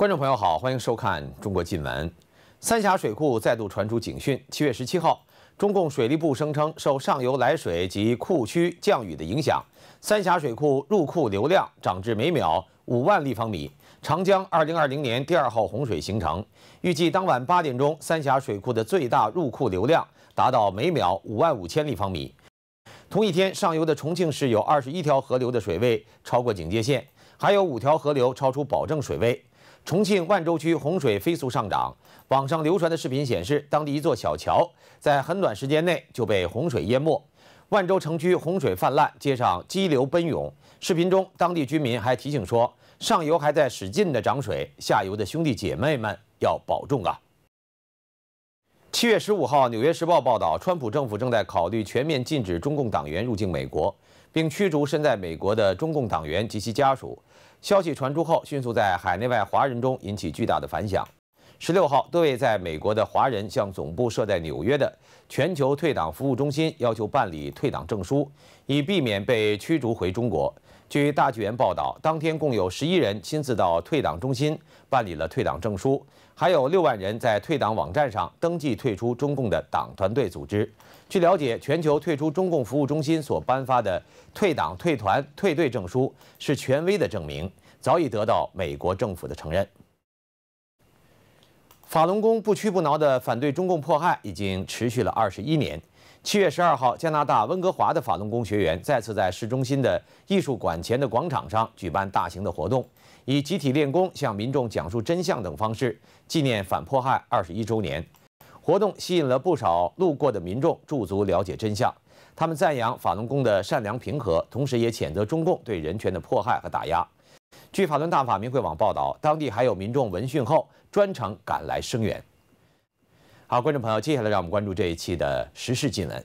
观众朋友好，欢迎收看中国新闻。三峡水库再度传出警讯。七月十七号，中共水利部声称，受上游来水及库区降雨的影响，三峡水库入库流量涨至每秒五万立方米，长江二零二零年第二号洪水形成。预计当晚八点钟，三峡水库的最大入库流量达到每秒五万五千立方米。同一天，上游的重庆市有二十一条河流的水位超过警戒线，还有五条河流超出保证水位。重庆万州区洪水飞速上涨，网上流传的视频显示，当地一座小桥在很短时间内就被洪水淹没。万州城区洪水泛滥，街上激流奔涌。视频中，当地居民还提醒说，上游还在使劲地涨水，下游的兄弟姐妹们要保重啊。七月十五号，《纽约时报》报道，川普政府正在考虑全面禁止中共党员入境美国，并驱逐身在美国的中共党员及其家属。消息传出后，迅速在海内外华人中引起巨大的反响。十六号，多位在美国的华人向总部设在纽约的全球退党服务中心要求办理退党证书，以避免被驱逐回中国。据大纪元报道，当天共有十一人亲自到退党中心办理了退党证书，还有六万人在退党网站上登记退出中共的党团队组织。据了解，全球退出中共服务中心所颁发的退党、退团、退队证书是权威的证明，早已得到美国政府的承认。法轮功不屈不挠地反对中共迫害，已经持续了二十一年。七月十二号，加拿大温哥华的法轮功学员再次在市中心的艺术馆前的广场上举办大型的活动，以集体练功、向民众讲述真相等方式，纪念反迫害二十一周年。活动吸引了不少路过的民众驻足了解真相，他们赞扬法轮功的善良平和，同时也谴责中共对人权的迫害和打压。据法轮大法明慧网报道，当地还有民众闻讯后专程赶来声援。好，观众朋友，接下来让我们关注这一期的时事新闻。